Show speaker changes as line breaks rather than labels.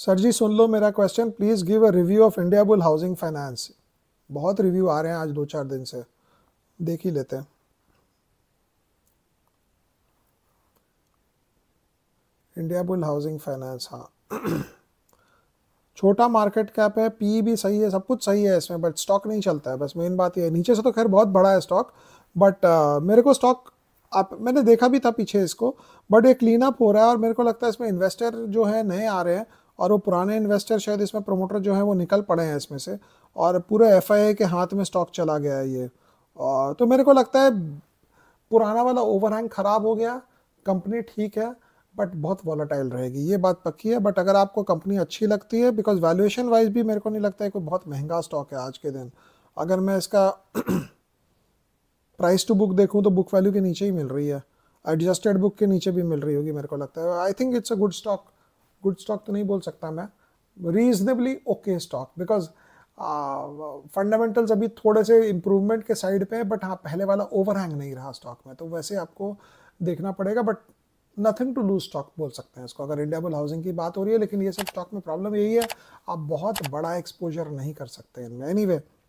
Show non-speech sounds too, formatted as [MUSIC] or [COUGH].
sir जी सुन लो मेरा question please give a review of India bull housing finance बहुत रिव्यू आ रहे हैं आज दो चार दिन से देख ही लेते हैं इंडिया बुल हाउसिंग फाइनेंस हाँ [CLEARS THROAT] छोटा मार्केट कैप है पी e भी सही है सब कुछ सही है इसमें बट स्टॉक नहीं चलता है बस मेन बात यह है नीचे से तो खैर बहुत बड़ा है स्टॉक बट uh, मेरे को स्टॉक आप मैंने देखा भी था पीछे इसको बट ये क्लीन अप हो रहा है और मेरे को लगता है इसमें इन्वेस्टर जो है नए आ रहे हैं और वो पुराने इन्वेस्टर शायद इसमें प्रोमोटर जो है वो निकल पड़े हैं इसमें से और पूरे एफ के हाथ में स्टॉक चला गया है ये और तो मेरे को लगता है पुराना वाला ओवरहैंग ख़राब हो गया कंपनी ठीक है बट बहुत वॉलेटाइल रहेगी ये बात पक्की है बट अगर आपको कंपनी अच्छी लगती है बिकॉज वैल्यूएशन वाइज भी मेरे को नहीं लगता है कोई बहुत महंगा स्टॉक है आज के दिन अगर मैं इसका प्राइस टू बुक देखूँ तो बुक वैल्यू के नीचे ही मिल रही है एडजस्टेड बुक के नीचे भी मिल रही होगी मेरे को लगता है I think it's a good stock good stock तो नहीं बोल सकता मैं reasonably okay stock because fundamentals अभी थोड़े से इम्प्रूवमेंट के साइड पे है बट हाँ पहले वाला ओवरहैंग नहीं रहा स्टॉक में तो वैसे आपको देखना पड़ेगा but nothing to lose stock बोल सकते हैं इसको अगर इंडियाबल हाउसिंग की बात हो रही है लेकिन ये सब स्टॉक में प्रॉब्लम यही है आप बहुत बड़ा एक्सपोजर नहीं कर सकते इनमें एनी anyway,